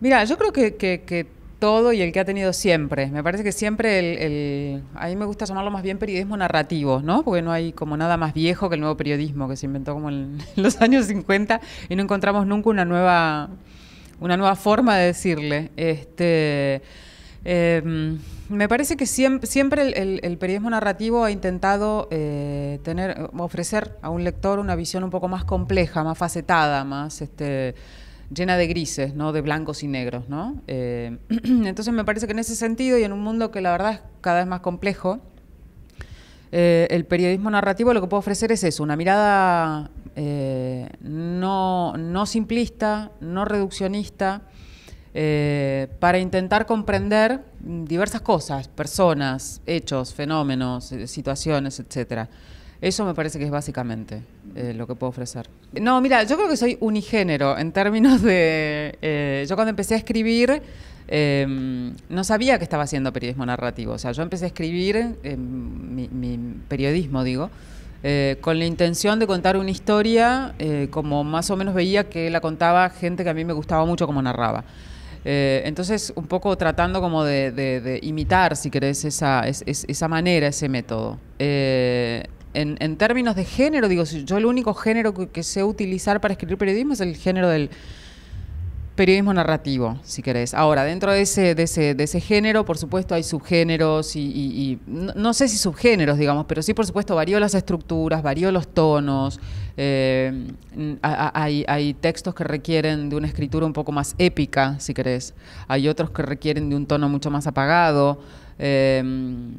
Mira, yo creo que, todo y el que ha tenido siempre. Me parece que siempre A mí me gusta llamarlo más bien periodismo narrativo, ¿no? Porque no hay como nada más viejo que el nuevo periodismo que se inventó como en los años 50 y no encontramos nunca una nueva, una nueva forma de decirle. Este, em, me parece que siempre, el, periodismo narrativo ha intentado eh, tener, ofrecer a un lector una visión un poco más compleja, más facetada, más este, llena de grises, ¿no? De blancos y negros, ¿no? Eh, entonces me parece que en ese sentido y en un mundo que la verdad es cada vez más complejo, eh, el periodismo narrativo lo que puede ofrecer es eso, una mirada eh, no, no, simplista, no reduccionista, para intentar comprender diversas cosas, personas, hechos, fenómenos, situaciones, etcétera. Eso me parece que es básicamente eh, lo que puedo ofrecer. No, mira, yo creo que soy unigénero en términos de... Eh, yo cuando empecé a escribir... Em, no sabía que estaba haciendo periodismo narrativo. O sea, yo empecé a escribir, em, mi, periodismo digo, eh, con la intención de contar una historia como más o menos veía que la contaba gente que a mí me gustaba mucho como narraba. entonces, un poco tratando como de, imitar, si querés, esa, esa manera, ese método en, términos de género, digo, yo el único género que, sé utilizar para escribir periodismo es el género del periodismo narrativo, si querés. Ahora, dentro de ese, de ese, de ese género, por supuesto, hay subgéneros y, no, no, sé si subgéneros, digamos, pero sí, por supuesto, varió las estructuras, varió los tonos, eh, hay, textos que requieren de una escritura un poco más épica, si querés. Hay otros que requieren de un tono mucho más apagado. Eh,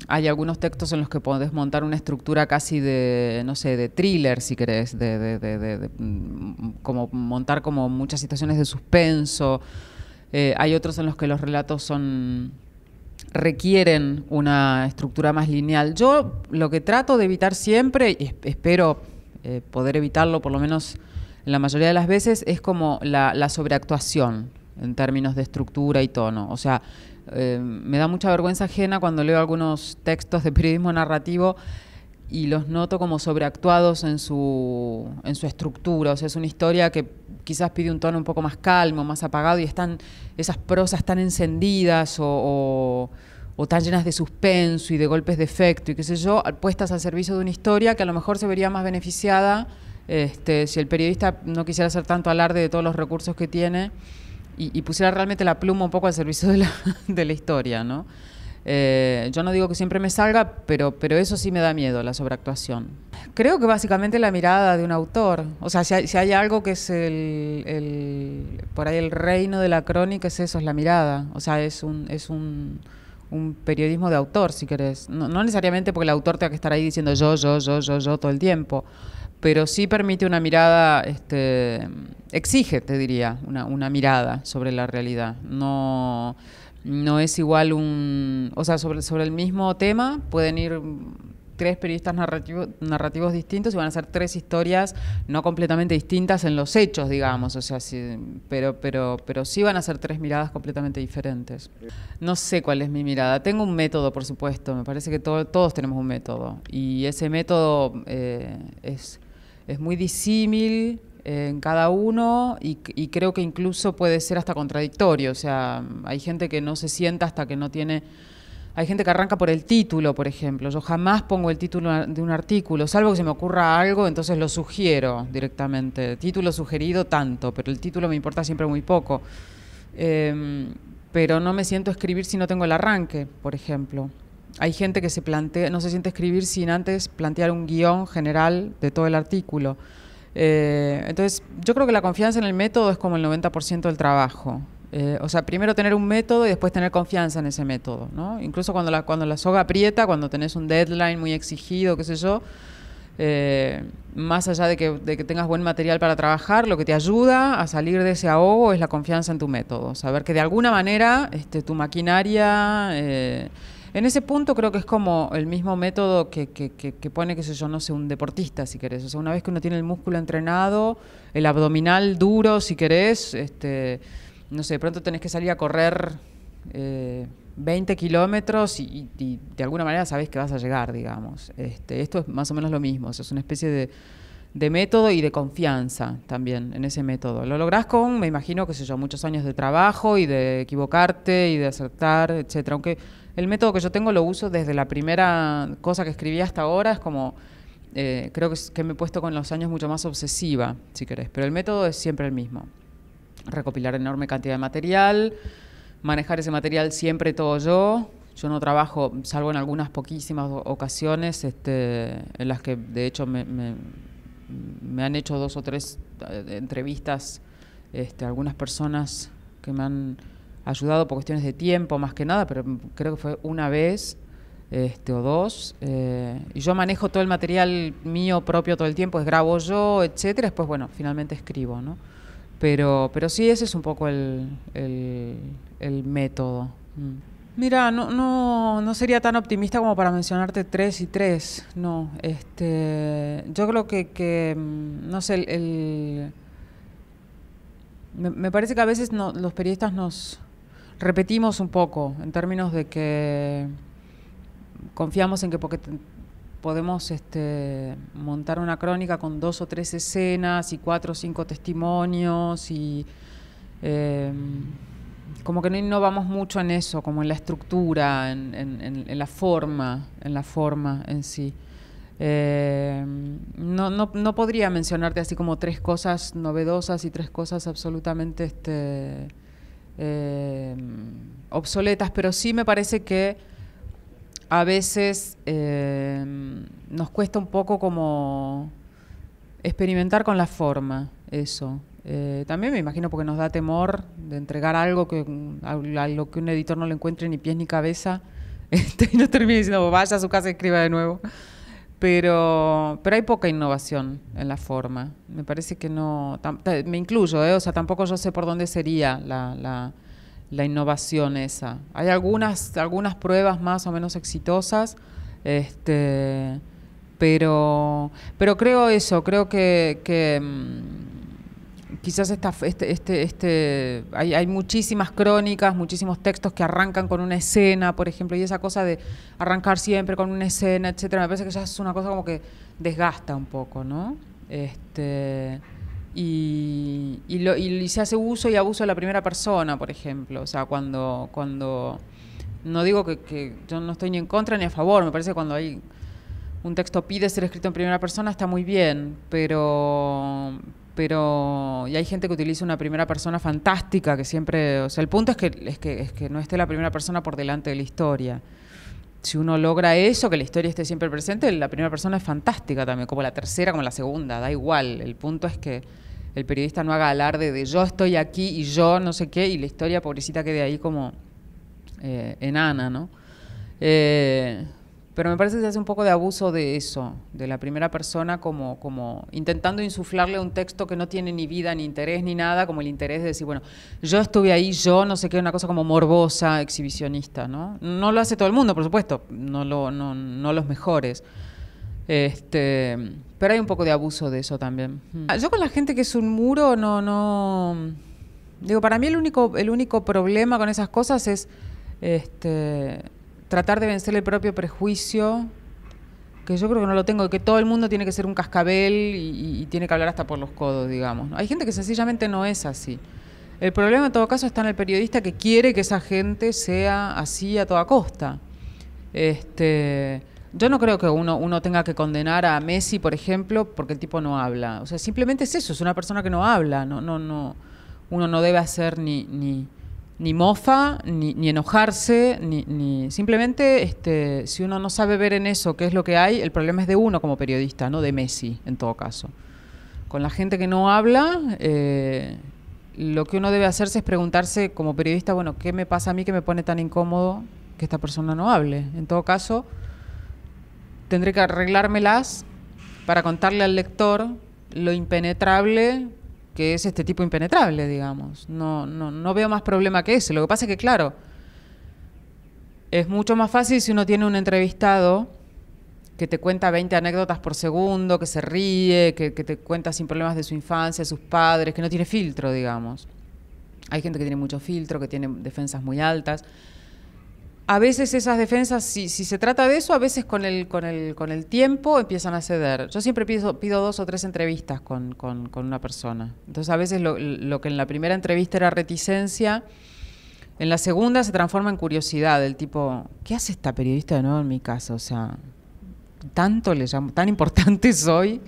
hay algunos textos en los que podés montar una estructura casi de, no sé, de thriller, si querés, de, mm, como montar como muchas situaciones de suspenso. Eh, hay otros en los que los relatos son requieren una estructura más lineal. Yo lo que trato de evitar siempre, espero eh, poder evitarlo, por lo menos la mayoría de las veces, es como la, sobreactuación en términos de estructura y tono. O sea, eh, me da mucha vergüenza ajena cuando leo algunos textos de periodismo narrativo y los noto como sobreactuados en su, su estructura. O sea, es una historia que quizás pide un tono un poco más calmo, más apagado y están esas prosas tan encendidas o o tan llenas de suspenso y de golpes de efecto y qué sé yo, puestas al servicio de una historia que a lo mejor se vería más beneficiada este, si el periodista no quisiera hacer tanto alarde de todos los recursos que tiene y, pusiera realmente la pluma un poco al servicio de la, de historia, ¿no? Eh, yo no digo que siempre me salga, pero, pero eso sí me da miedo, la sobreactuación. Creo que básicamente la mirada de un autor, o sea, si hay, algo que es el, por ahí el reino de la crónica, es eso, es la mirada, o sea, es un... Es un un periodismo de autor, si querés. No, necesariamente porque el autor tenga que estar ahí diciendo yo, yo, yo, yo, yo todo el tiempo, pero sí permite una mirada, este, exige, te diría, una, mirada sobre la realidad. No, no es igual un... O sea, sobre, sobre el mismo tema pueden ir tres periodistas narrativos distintos y van a ser tres historias no completamente distintas en los hechos, digamos, o sea, pero, pero, pero sí van a ser tres miradas completamente diferentes. No sé cuál es mi mirada, tengo un método, por supuesto, me parece que todos tenemos un método y ese método eh, es, es muy disímil en cada uno y, y, creo que incluso puede ser hasta contradictorio. O sea, hay gente que no se sienta hasta que no tiene hay gente que arranca por el título, por ejemplo. Yo jamás pongo el título de un artículo, salvo que se me ocurra algo, entonces lo sugiero directamente. Título sugerido tanto, pero el título me importa siempre muy poco. Em, pero no me siento escribir si no tengo el arranque, por ejemplo. Hay gente que se plantea, no se siente escribir sin antes plantear un guión general de todo el artículo. Eh, entonces, yo creo que la confianza en el método es como el 90% del trabajo. Eh, o sea, primero tener un método y después tener confianza en ese método, ¿no? Incluso cuando la, cuando la soga aprieta, cuando tenés un deadline muy exigido, qué sé yo, eh, más allá de que, tengas buen material para trabajar, lo que te ayuda a salir de ese ahogo es la confianza en tu método, saber que de alguna manera este, tu maquinaria... Eh, en ese punto creo que es como el mismo método que, que, que, pone, qué sé yo, no sé, un deportista, si querés. O sea, una vez que uno tiene el músculo entrenado, el abdominal duro, si querés, este, no sé, de pronto tenés que salir a correr 20 eh, kilómetros y, de alguna manera sabés que vas a llegar, digamos. Este, esto es más o menos lo mismo, es una especie de, método y de confianza también en ese método. Lo lográs con, me imagino, qué sé yo, muchos años de trabajo y de equivocarte y de acertar, etcétera. Aunque el método que yo tengo lo uso desde la primera cosa que escribí hasta ahora, es como... Eh, creo que, que me he puesto con los años mucho más obsesiva, si querés, pero el método es siempre el mismo recopilar enorme cantidad de material, manejar ese material siempre todo yo. Yo no trabajo, salvo en algunas poquísimas ocasiones, este, en las que de hecho me, han hecho dos o tres eh, entrevistas este, algunas personas que me han ayudado por cuestiones de tiempo más que nada, pero creo que fue una vez este, o dos. Eh, y yo manejo todo el material mío propio todo el tiempo, es grabo yo, etcétera. Después, bueno, finalmente escribo, ¿no? Pero, pero sí, ese es un poco el, el, método. Mm. Mira, no, no, no, sería tan optimista como para mencionarte tres y tres, no. Este, yo creo que, mm, no sé, el, me, parece que a veces los periodistas nos repetimos un poco en términos de que confiamos en que porque podemos este, montar una crónica con dos o tres escenas y cuatro o cinco testimonios y em, como que no innovamos mucho en eso, como en la estructura, en, la forma, en la forma en sí. Em, no, podría mencionarte así como tres cosas novedosas y tres cosas absolutamente este, em, obsoletas, pero sí me parece que a veces eh, nos cuesta un poco como experimentar con la forma, eso. Eh, también me imagino porque nos da temor de entregar algo que mm, a, lo que un editor no le encuentre ni pies ni cabeza este, y nos termine diciendo vaya a su casa y escriba de nuevo. Pero, pero hay poca innovación en la forma. Me parece que no. me incluyo, eh, o sea, tampoco yo sé por dónde sería la la innovación esa. Hay algunas, algunas pruebas más o menos exitosas, este, pero, pero creo eso, creo que, mm, quizás esta, este, este, este hay, muchísimas crónicas, muchísimos textos que arrancan con una escena, por ejemplo, y esa cosa de arrancar siempre con una escena, etcétera, me parece que ya es una cosa como que desgasta un poco, ¿no? Este, y, se hace uso y abuso de la primera persona, por ejemplo. O sea, cuando, cuando no digo que, yo no estoy ni en contra ni a favor, me parece que cuando hay un texto pide ser escrito en primera persona está muy bien, pero pero hay gente que utiliza una primera persona fantástica que siempre, o sea, el punto es es que, es que no esté la primera persona por delante de la historia si uno logra eso, que la historia esté siempre presente, la primera persona es fantástica también, como la tercera, como la segunda, da igual. El punto es que el periodista no haga alarde de yo estoy aquí y yo no sé qué, y la historia pobrecita quede ahí como eh, enana, ¿no? Eh, pero me parece que se hace un poco de abuso de eso, de la primera persona como, como intentando insuflarle un texto que no tiene ni vida, ni interés, ni nada, como el interés de decir, bueno, yo estuve ahí, yo no sé qué, una cosa como morbosa, exhibicionista, ¿no? No lo hace todo el mundo, por supuesto, no, lo, no, los mejores. Este, pero hay un poco de abuso de eso también. Mm. Ah, yo con la gente que es un muro, no, no. Digo, para mí el único, el único problema con esas cosas es. Este, tratar de vencer el propio prejuicio, que yo creo que no lo tengo, que todo el mundo tiene que ser un cascabel y, tiene que hablar hasta por los codos, digamos. Hay gente que sencillamente no es así. El problema en todo caso está en el periodista que quiere que esa gente sea así a toda costa. Este, yo no creo que uno, uno tenga que condenar a Messi, por ejemplo, porque el tipo no habla. O sea, simplemente es eso, es una persona que no habla, no, no, no, uno no debe hacer ni, ni ni mofa, ni, enojarse, ni, simplemente este, si uno no sabe ver en eso qué es lo que hay, el problema es de uno como periodista, no de Messi en todo caso. Con la gente que no habla, eh, lo que uno debe hacerse es preguntarse como periodista, bueno, ¿qué me pasa a mí que me pone tan incómodo que esta persona no hable? En todo caso, tendré que arreglármelas para contarle al lector lo impenetrable que es este tipo impenetrable, digamos. No, no, no veo más problema que ese. Lo que pasa es que, claro, es mucho más fácil si uno tiene un entrevistado que te cuenta 20 anécdotas por segundo, que se ríe, que, que, te cuenta sin problemas de su infancia, de sus padres, que no tiene filtro, digamos. Hay gente que tiene mucho filtro, que tiene defensas muy altas a veces esas defensas, si, se trata de eso, a veces con el, con el, con el tiempo empiezan a ceder. Yo siempre pido, dos o tres entrevistas con, una persona. Entonces a veces lo, lo, que en la primera entrevista era reticencia, en la segunda se transforma en curiosidad, El tipo, ¿qué hace esta periodista de nuevo en mi casa? O sea, tanto le llamo, tan importante soy.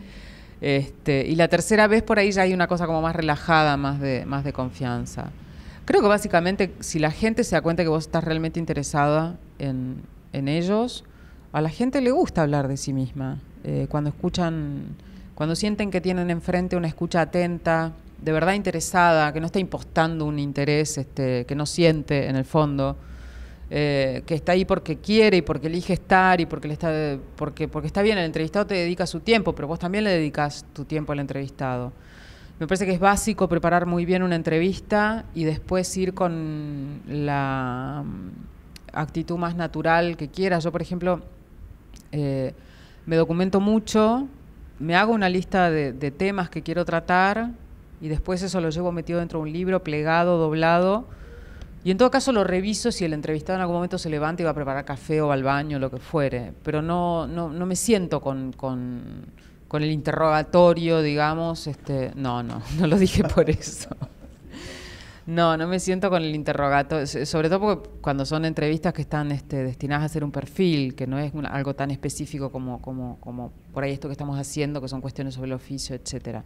Este, y la tercera vez por ahí ya hay una cosa como más relajada, más de, más de confianza. Creo que básicamente si la gente se da cuenta que vos estás realmente interesada en, en ellos, a la gente le gusta hablar de sí misma. Eh, cuando escuchan, cuando sienten que tienen enfrente una escucha atenta, de verdad interesada, que no está impostando un interés este, que no siente en el fondo, eh, que está ahí porque quiere y porque elige estar y porque está porque está bien, el entrevistado te dedica su tiempo, pero vos también le dedicas tu tiempo al entrevistado. Me parece que es básico preparar muy bien una entrevista y después ir con la mm, actitud más natural que quieras. Yo, por ejemplo, eh, me documento mucho, me hago una lista de, temas que quiero tratar y después eso lo llevo metido dentro de un libro, plegado, doblado. Y en todo caso lo reviso si el entrevistado en algún momento se levanta y va a preparar café o va al baño, lo que fuere. Pero no, no, me siento con con el interrogatorio, digamos, este, no, no, no lo dije por eso. No, no me siento con el interrogatorio, sobre todo cuando son entrevistas que están este, destinadas a hacer un perfil, que no es algo tan específico como, como, como por ahí esto que estamos haciendo, que son cuestiones sobre el oficio, etcétera.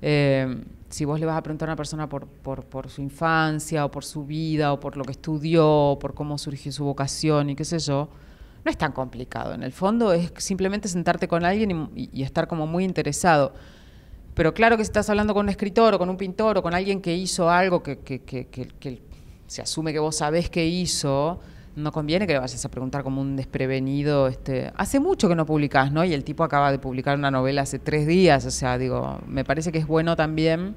Eh, si vos le vas a preguntar a una persona por, por, su infancia, o por su vida, o por lo que estudió, por cómo surgió su vocación, y qué sé yo, no es tan complicado. En el fondo es simplemente sentarte con alguien y, estar como muy interesado. Pero claro que si estás hablando con un escritor o con un pintor o con alguien que hizo algo que, se asume que vos sabés que hizo, no conviene que le vayas a preguntar como un desprevenido. Este, hace mucho que no publicás, ¿no? Y el tipo acaba de publicar una novela hace tres días. O sea, digo, me parece que es bueno también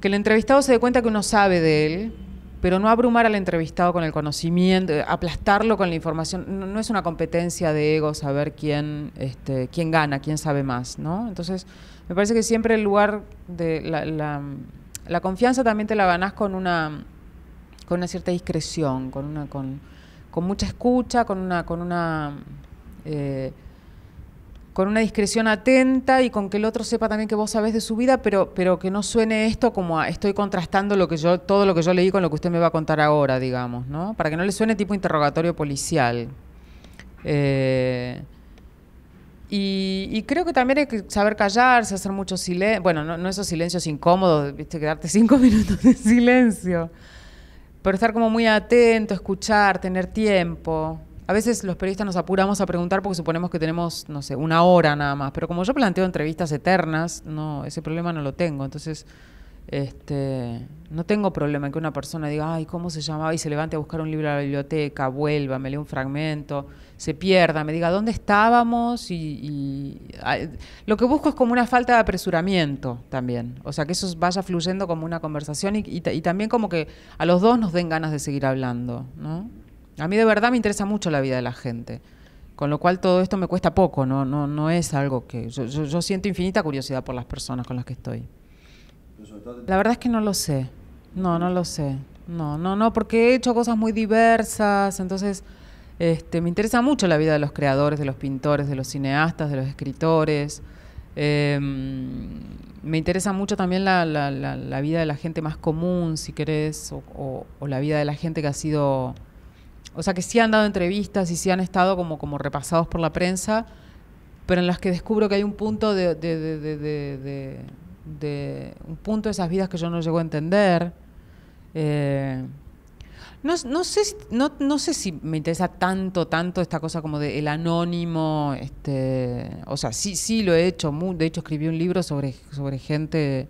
que el entrevistado se dé cuenta que uno sabe de él pero no abrumar al entrevistado con el conocimiento, eh, aplastarlo con la información. No, es una competencia de ego saber quién, este, quién gana, quién sabe más, ¿no? Entonces, me parece que siempre el lugar de la, confianza también te la ganás con una, con una cierta discreción, con, una, con, con mucha escucha, con una... Con una eh, con una discreción atenta y con que el otro sepa también que vos sabés de su vida, pero, pero que no suene esto como a, estoy contrastando lo que yo, todo lo que yo leí con lo que usted me va a contar ahora, digamos, ¿no? Para que no le suene tipo interrogatorio policial. Eh, y, creo que también hay que saber callarse, hacer mucho silencio, bueno, no esos silencios incómodos, viste, quedarte cinco minutos de silencio, pero estar como muy atento, escuchar, tener tiempo a veces los periodistas nos apuramos a preguntar porque suponemos que tenemos, no sé, una hora nada más. Pero como yo planteo entrevistas eternas, no, ese problema no lo tengo. Entonces, este, no tengo problema en que una persona diga, ay, ¿cómo se llamaba? Y se levante a buscar un libro a la biblioteca, vuelva, me lee un fragmento, se pierda, me diga, ¿dónde estábamos? Y, lo que busco es como una falta de apresuramiento también. O sea, que eso vaya fluyendo como una conversación y, y también como que a los dos nos den ganas de seguir hablando, ¿no? A mí de verdad me interesa mucho la vida de la gente. Con lo cual todo esto me cuesta poco, no, no, no es algo que... Yo, siento infinita curiosidad por las personas con las que estoy. La verdad es que no lo sé. No, no lo sé. No, no, no, porque he hecho cosas muy diversas, entonces este, me interesa mucho la vida de los creadores, de los pintores, de los cineastas, de los escritores. Em, me interesa mucho también la, vida de la gente más común, si querés, o la vida de la gente que ha sido o sea, que sí han dado entrevistas y sí han estado como, como repasados por la prensa, pero en las que descubro que hay un punto de, de, de, de un punto de esas vidas que yo no llego a entender. Eh, no, sé, no, sé si me interesa tanto, tanto esta cosa como de el anónimo, este, o sea, sí, sí lo he hecho, de hecho escribí un libro sobre, sobre gente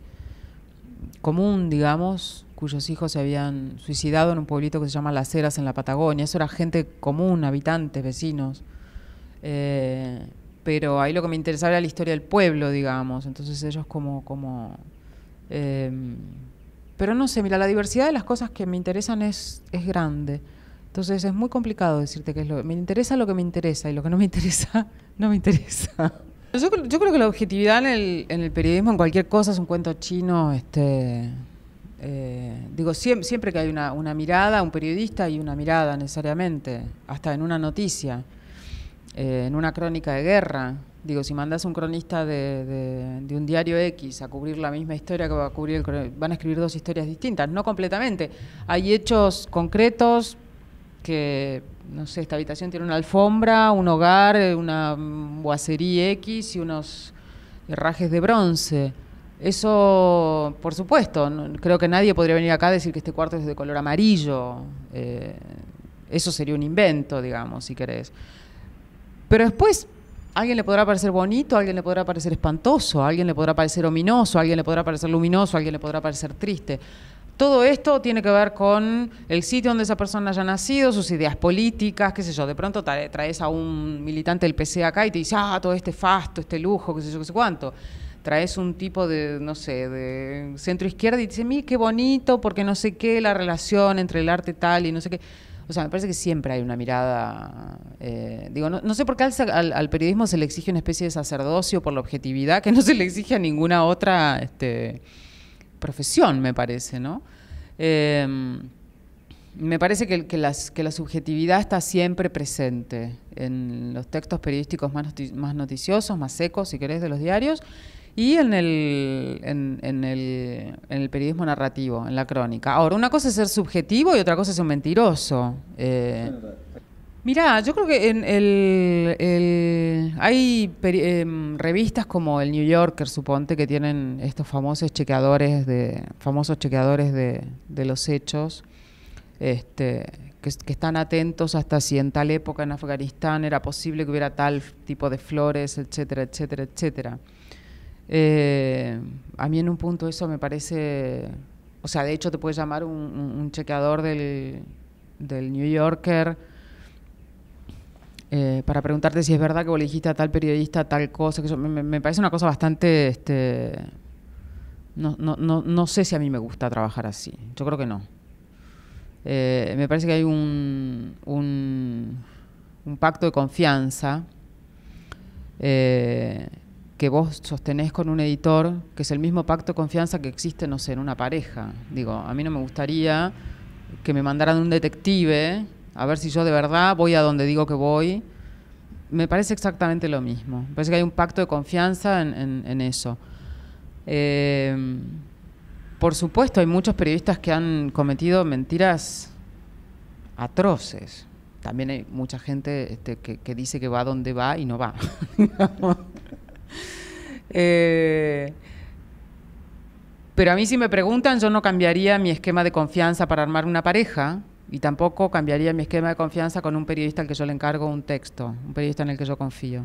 común, digamos, cuyos hijos se habían suicidado en un pueblito que se llama Las Heras en la Patagonia. Eso era gente común, habitantes, vecinos. Eh, pero ahí lo que me interesaba era la historia del pueblo, digamos. Entonces ellos como... como em, pero no sé, mira, la diversidad de las cosas que me interesan es, es grande. Entonces es muy complicado decirte es lo que me interesa lo que me interesa y lo que no me interesa, no me interesa. Yo, yo creo que la objetividad en el, en el periodismo, en cualquier cosa, es un cuento chino, este, eh, digo, siempre, que hay una, mirada, un periodista y una mirada necesariamente, hasta en una noticia, eh, en una crónica de guerra. Digo, si mandas un cronista de, un diario X a cubrir la misma historia que va a cubrir van a escribir dos historias distintas, no completamente. Hay hechos concretos que, no sé, esta habitación tiene una alfombra, un hogar, una boacería X y unos herrajes de bronce eso, por supuesto, creo que nadie podría venir acá a decir que este cuarto es de color amarillo. Eh, eso sería un invento, digamos, si querés. Pero después, a alguien le podrá parecer bonito, a alguien le podrá parecer espantoso, a alguien le podrá parecer ominoso, a alguien le podrá parecer luminoso, a alguien le podrá parecer triste. Todo esto tiene que ver con el sitio donde esa persona haya nacido, sus ideas políticas, qué sé yo. De pronto traes a un militante del PC acá y te dice, ah, todo este fasto, este lujo, qué sé yo, qué sé cuánto traes un tipo de, no sé, de centro izquierda y dice mí qué bonito, porque no sé qué, la relación entre el arte tal y no sé qué. O sea, me parece que siempre hay una mirada. Eh, digo, no, sé por qué al, al, periodismo se le exige una especie de sacerdocio por la objetividad que no se le exige a ninguna otra este, profesión, me parece, ¿no? Em, me parece que, que, la subjetividad está siempre presente en los textos periodísticos más, más noticiosos, más secos, si querés, de los diarios y en el, en, el, periodismo narrativo, en la crónica. Ahora, una cosa es ser subjetivo y otra cosa es ser mentiroso. Eh, Mirá, yo creo que en el, hay em, revistas como el New Yorker, suponte, que tienen estos famosos chequeadores de famosos chequeadores de, los hechos, este, que, que, están atentos hasta si en tal época en Afganistán era posible que hubiera tal tipo de flores, etcétera, etcétera, etcétera. Eh, a mí en un punto eso me parece, o sea, de hecho te puedes llamar un, chequeador del, New Yorker eh, para preguntarte si es verdad que vos le dijiste a tal periodista tal cosa, que me, parece una cosa bastante, este, no, sé si a mí me gusta trabajar así, yo creo que no. Eh, me parece que hay un, un, pacto de confianza que vos sostenés con un editor, que es el mismo pacto de confianza que existe, no sé, en una pareja. Digo, a mí no me gustaría que me mandaran un detective a ver si yo de verdad voy a donde digo que voy. Me parece exactamente lo mismo. Me parece que hay un pacto de confianza en, eso. Eh, por supuesto, hay muchos periodistas que han cometido mentiras atroces. También hay mucha gente este, que, dice que va a donde va y no va. Eh, pero a mí si me preguntan, yo no cambiaría mi esquema de confianza para armar una pareja y tampoco cambiaría mi esquema de confianza con un periodista al que yo le encargo un texto, un periodista en el que yo confío.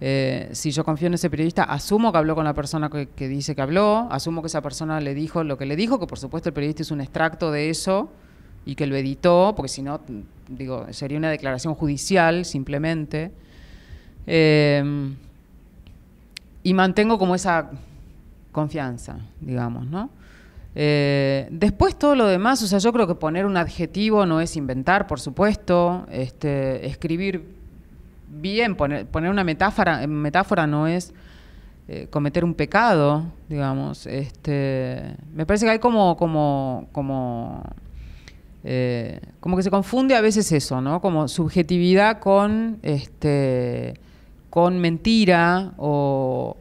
Eh, si yo confío en ese periodista, asumo que habló con la persona que, dice que habló, asumo que esa persona le dijo lo que le dijo, que por supuesto el periodista es un extracto de eso y que lo editó, porque si no, digo, sería una declaración judicial simplemente. Eh, y mantengo como esa confianza, digamos, ¿no? Eh, después todo lo demás, o sea, yo creo que poner un adjetivo no es inventar, por supuesto, este, escribir bien, poner, una metáfora, metáfora no es eh, cometer un pecado, digamos, este, me parece que hay como, como, como, eh, como que se confunde a veces eso, ¿no? Como subjetividad con, este, con mentira o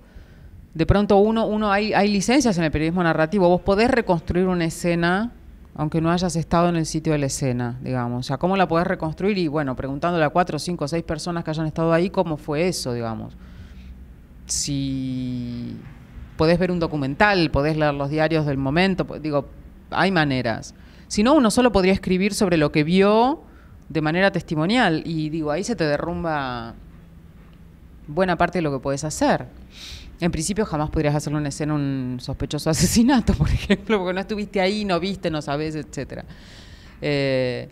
de pronto uno, hay, hay licencias en el periodismo narrativo, vos podés reconstruir una escena aunque no hayas estado en el sitio de la escena, digamos. O sea, ¿cómo la podés reconstruir? Y bueno, preguntándole a cuatro, cinco, seis personas que hayan estado ahí, ¿cómo fue eso, digamos? Si podés ver un documental, podés leer los diarios del momento, digo, hay maneras. Si no, uno solo podría escribir sobre lo que vio de manera testimonial y digo, ahí se te derrumba buena parte de lo que puedes hacer. En principio jamás podrías hacer una escena un sospechoso asesinato, por ejemplo, porque no estuviste ahí, no viste, no sabes, etcétera. Eh,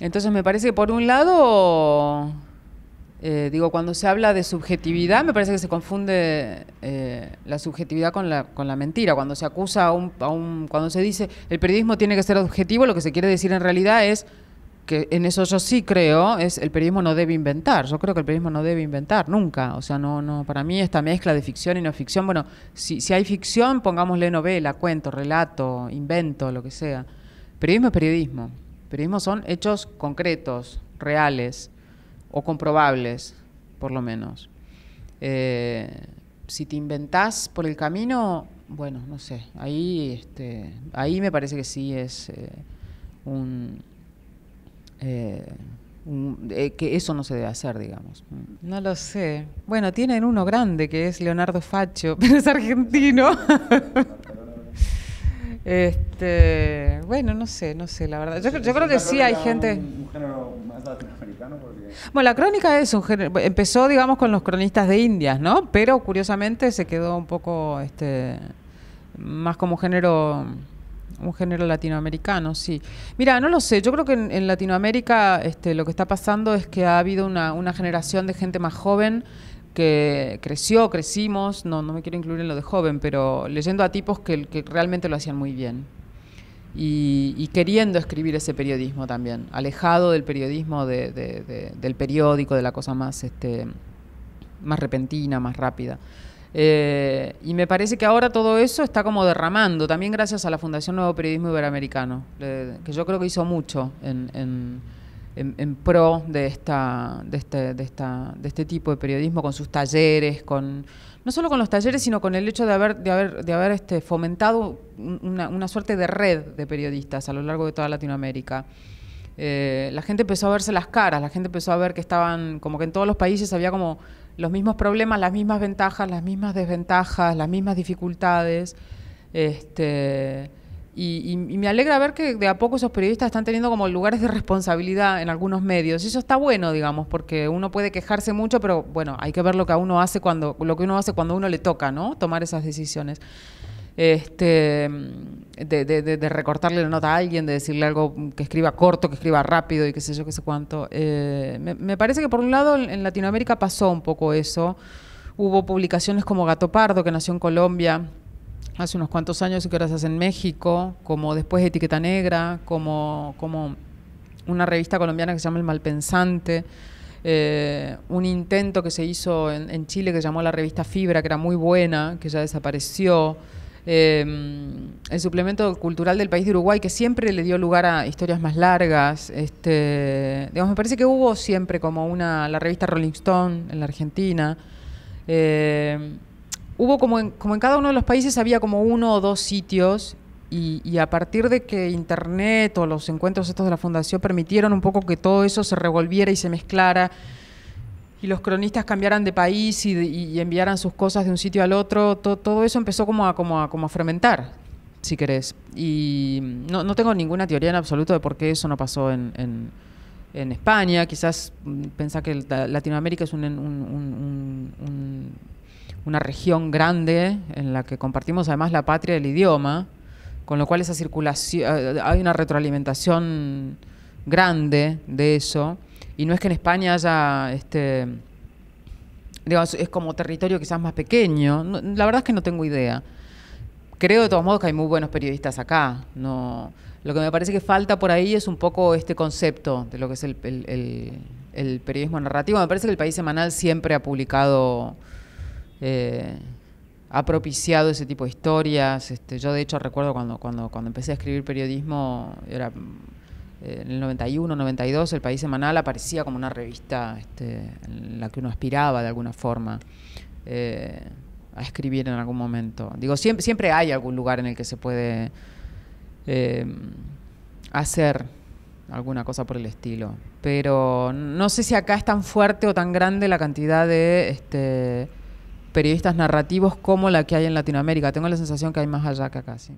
entonces me parece que por un lado, eh, digo, cuando se habla de subjetividad, me parece que se confunde eh, la subjetividad con la, con la mentira. Cuando se acusa a un, a un, cuando se dice el periodismo tiene que ser objetivo, lo que se quiere decir en realidad es que en eso yo sí creo, es el periodismo no debe inventar. Yo creo que el periodismo no debe inventar nunca. O sea, no, no, para mí esta mezcla de ficción y no ficción, bueno, si, si hay ficción, pongámosle novela, cuento, relato, invento, lo que sea. Periodismo es periodismo. Periodismo son hechos concretos, reales o comprobables, por lo menos. Eh, si te inventás por el camino, bueno, no sé, ahí, este, ahí me parece que sí es eh, un eh, que eso no se debe hacer, digamos. No lo sé. Bueno, tienen uno grande que es Leonardo Facho pero es argentino. este, bueno, no sé, no sé, la verdad. Yo, creo que sí hay gente... Un, género más latinoamericano Bueno, la crónica es un género... Empezó, digamos, con los cronistas de Indias, ¿no? Pero curiosamente se quedó un poco este, más como género un género latinoamericano, sí. Mira, no lo sé, yo creo que en, Latinoamérica este, lo que está pasando es que ha habido una, generación de gente más joven que creció, crecimos, no, no me quiero incluir en lo de joven, pero leyendo a tipos que, realmente lo hacían muy bien. Y, queriendo escribir ese periodismo también, alejado del periodismo del periódico, de la cosa más, este, más repentina, más rápida. Eh, y me parece que ahora todo eso está como derramando, también gracias a la Fundación Nuevo Periodismo Iberoamericano, que yo creo que hizo mucho en, pro este, de, esta, de, este, tipo de periodismo, con sus talleres, con no solo con los talleres, sino con el hecho de haber, haber, de haber este, fomentado una, una suerte de red de periodistas a lo largo de toda Latinoamérica. Eh, la gente empezó a verse las caras, la gente empezó a ver que estaban, como que en todos los países había como los mismos problemas, las mismas ventajas, las mismas desventajas, las mismas dificultades. Este, y, me alegra ver que de a poco esos periodistas están teniendo como lugares de responsabilidad en algunos medios. eso está bueno, digamos, porque uno puede quejarse mucho, pero bueno, hay que ver lo que uno hace cuando, lo que uno hace cuando uno le toca, ¿no? Tomar esas decisiones este, de, recortarle la nota a alguien, de decirle algo que escriba corto, que escriba rápido y qué sé yo, qué sé cuánto. Eh, me, parece que por un lado en Latinoamérica pasó un poco eso. Hubo publicaciones como Gato Pardo, que nació en Colombia hace unos cuantos años y que ahora se hace en México, como después Etiqueta Negra, como, como una revista colombiana que se llama El Malpensante. Eh, un intento que se hizo en, en Chile que llamó la revista Fibra, que era muy buena, que ya desapareció. Em, el suplemento cultural del país de Uruguay, que siempre le dio lugar a historias más largas. Este, digamos, me parece que hubo siempre como una, la revista Rolling Stone en la Argentina. Em, hubo como en, como en cada uno de los países había como uno o dos sitios y, y, a partir de que Internet o los encuentros estos de la Fundación permitieron un poco que todo eso se revolviera y se mezclara y los cronistas cambiaran de país y, enviaran sus cosas de un sitio al otro, todo eso empezó como a, como como a fermentar, si querés. Y no, tengo ninguna teoría en absoluto de por qué eso no pasó en, España. Quizás mm, pensá que Latinoamérica es un, una región grande en la que compartimos además la patria el idioma, con lo cual esa circulación, eh, hay una retroalimentación grande de eso. Y no es que en España haya, este, digamos, es como territorio quizás más pequeño. la verdad es que no tengo idea. Creo de todos modos que hay muy buenos periodistas acá. No, lo que me parece que falta por ahí es un poco este concepto de lo que es el, periodismo narrativo. Me parece que el País Semanal siempre ha publicado... Eh, ha propiciado ese tipo de historias. Este, yo de hecho recuerdo cuando, cuando, cuando empecé a escribir periodismo, era en el 91, 92, El País Semanal aparecía como una revista este, en la que uno aspiraba de alguna forma eh, a escribir en algún momento. Digo, siempre, siempre hay algún lugar en el que se puede eh, hacer alguna cosa por el estilo. Pero no sé si acá es tan fuerte o tan grande la cantidad de este, periodistas narrativos como la que hay en Latinoamérica. Tengo la sensación que hay más allá que acá, sí.